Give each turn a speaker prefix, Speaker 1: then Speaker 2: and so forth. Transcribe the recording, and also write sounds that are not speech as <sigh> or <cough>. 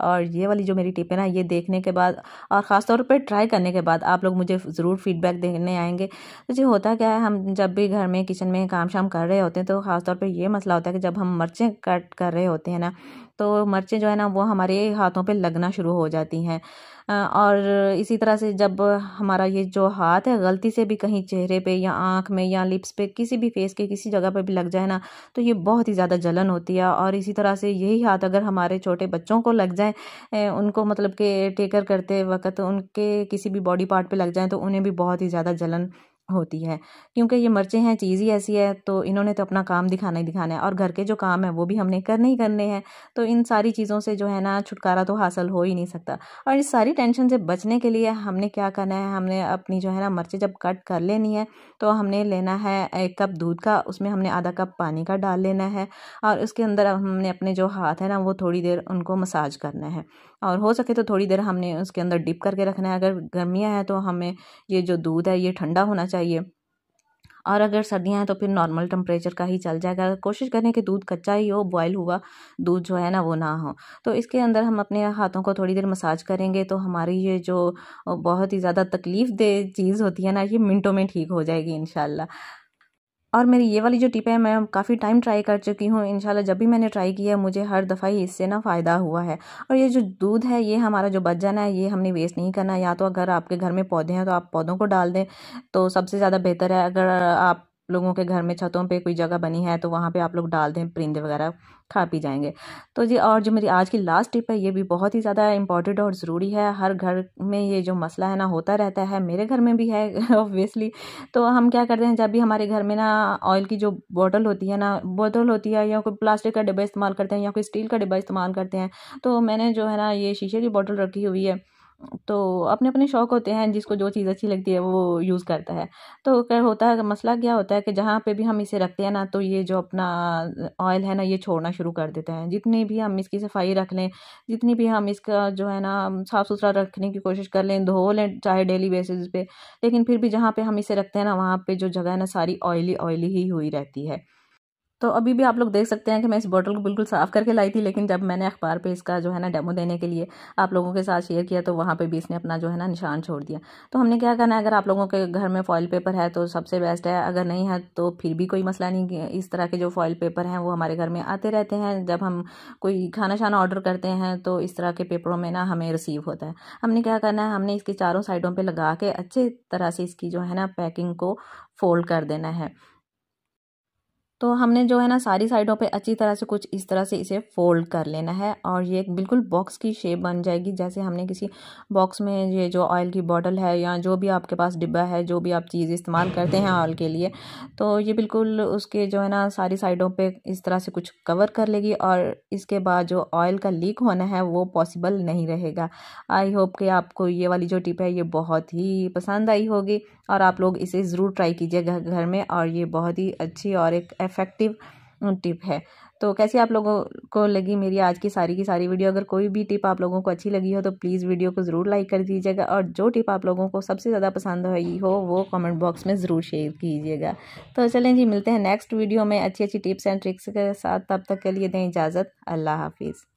Speaker 1: और ये वाली जो मेरी टिप है ना ये देखने के बाद और ख़ास तौर पे ट्राई करने के बाद आप लोग मुझे ज़रूर फीडबैक देने आएंगे तो जी होता क्या है हम जब भी घर में किचन में काम शाम कर रहे होते हैं तो ख़ास तौर पे ये मसला होता है कि जब हम मिर्चें कट कर रहे होते हैं ना तो मर्चें जो है ना वो हमारे हाथों पे लगना शुरू हो जाती हैं और इसी तरह से जब हमारा ये जो हाथ है गलती से भी कहीं चेहरे पे या आँख में या लिप्स पे किसी भी फेस के किसी जगह पे भी लग जाए ना तो ये बहुत ही ज़्यादा जलन होती है और इसी तरह से यही हाथ अगर हमारे छोटे बच्चों को लग जाए उनको मतलब के टेकर करते वक्त उनके किसी भी बॉडी पार्ट पर लग जाए तो उन्हें भी बहुत ही ज़्यादा जलन होती है क्योंकि ये मिर्चें हैं चीज़ ही ऐसी है तो इन्होंने तो अपना काम दिखाना ही दिखाना है और घर के जो काम है वो भी हमने करने ही करने हैं तो इन सारी चीज़ों से जो है ना छुटकारा तो हासिल हो ही नहीं सकता और इस सारी टेंशन से बचने के लिए हमने क्या करना है हमने अपनी जो है ना मर्चें जब कट कर लेनी है तो हमने लेना है एक कप दूध का उसमें हमने आधा कप पानी का डाल लेना है और उसके अंदर हमने अपने जो हाथ है ना वो थोड़ी देर उनको मसाज करना है और हो सके तो थोड़ी देर हमने उसके अंदर डिप करके रखना है अगर गर्मियाँ हैं तो हमें ये जो दूध है ये ठंडा होना चाहिए चाहिए और अगर सर्दियाँ हैं तो फिर नॉर्मल टेम्परेचर का ही चल जाएगा कोशिश करें कि दूध कच्चा ही हो बॉयल हुआ दूध जो है ना वो ना हो तो इसके अंदर हम अपने हाथों को थोड़ी देर मसाज करेंगे तो हमारी ये जो बहुत ही ज़्यादा तकलीफ़ दे चीज़ होती है ना ये मिनटों में ठीक हो जाएगी इन और मेरी ये वाली जो टिप है मैं काफ़ी टाइम ट्राई कर चुकी हूँ इंशाल्लाह जब भी मैंने ट्राई किया मुझे हर दफ़ा ही इससे ना फ़ायदा हुआ है और ये जो दूध है ये हमारा जो बच जाना है ये हमने वेस्ट नहीं करना या तो अगर आपके घर में पौधे हैं तो आप पौधों को डाल दें तो सबसे ज़्यादा बेहतर है अगर आप लोगों के घर में छतों पे कोई जगह बनी है तो वहाँ पे आप लोग डाल दें परिंदे वगैरह खा पी जाएंगे तो जी और जो मेरी आज की लास्ट टिप है ये भी बहुत ही ज़्यादा इंपॉर्टेंट और ज़रूरी है हर घर में ये जो मसला है ना होता रहता है मेरे घर में भी है ऑब्वियसली <laughs> तो हम क्या करते हैं जब भी हमारे घर में ना ऑयल की जो बॉटल होती है ना बोतल होती है या कोई प्लास्टिक का डिब्बा इस्तेमाल करते हैं या कोई स्टील का डिब्बा इस्तेमाल करते हैं तो मैंने जो है ना ये शीशे की बॉटल रखी हुई है तो अपने अपने शौक़ होते हैं जिसको जो चीज़ अच्छी लगती है वो यूज़ करता है तो क्या होता है मसला क्या होता है कि जहाँ पे भी हम इसे रखते हैं ना तो ये जो अपना ऑयल है ना ये छोड़ना शुरू कर देते हैं जितनी भी हम इसकी सफाई रख लें जितनी भी हम इसका जो है ना साफ़ सुथरा रखने की कोशिश कर लें धो लें चाहे डेली बेसिस पे लेकिन फिर भी जहाँ पर हम इसे रखते हैं ना वहाँ पर जो जगह है ना सारी ऑयली ऑयली ही हुई रहती है तो अभी भी आप लोग देख सकते हैं कि मैं इस बॉटल को बिल्कुल साफ़ करके लाई थी लेकिन जब मैंने अखबार पे इसका जो है ना डेमो देने के लिए आप लोगों के साथ शेयर किया तो वहाँ पे भी इसने अपना जो है ना निशान छोड़ दिया तो हमने क्या करना है अगर आप लोगों के घर में फॉइल पेपर है तो सबसे बेस्ट है अगर नहीं है तो फिर भी कोई मसला नहीं इस तरह के जो फॉइल पेपर हैं वो हमारे घर में आते रहते हैं जब हम कोई खाना शाना ऑर्डर करते हैं तो इस तरह के पेपरों में ना हमें रिसीव होता है हमने क्या करना है हमने इसके चारों साइडों पर लगा के अच्छे तरह से इसकी जो है ना पैकिंग को फोल्ड कर देना है तो हमने जो है ना सारी साइडों पे अच्छी तरह से कुछ इस तरह से इसे फोल्ड कर लेना है और ये एक बिल्कुल बॉक्स की शेप बन जाएगी जैसे हमने किसी बॉक्स में ये जो ऑयल की बॉटल है या जो भी आपके पास डिब्बा है जो भी आप चीज़ इस्तेमाल करते हैं ऑयल के लिए तो ये बिल्कुल उसके जो है ना सारी साइडों पर इस तरह से कुछ कवर कर लेगी और इसके बाद जो ऑयल का लीक होना है वो पॉसिबल नहीं रहेगा आई होप कि आपको ये वाली जो टिप है ये बहुत ही पसंद आई होगी और आप लोग इसे ज़रूर ट्राई कीजिए घर में और ये बहुत ही अच्छी और एक इफेक्टिव टिप है तो कैसी आप लोगों को लगी मेरी आज की सारी की सारी वीडियो अगर कोई भी टिप आप लोगों को अच्छी लगी हो तो प्लीज़ वीडियो को ज़रूर लाइक कर दीजिएगा और जो टिप आप लोगों को सबसे ज़्यादा पसंद आई हो वो कमेंट बॉक्स में ज़रूर शेयर कीजिएगा तो चलें जी मिलते हैं नेक्स्ट वीडियो में अच्छी अच्छी टिप्स एंड ट्रिक्स के साथ तब तक के लिए दें इजाज़त अल्लाह हाफिज़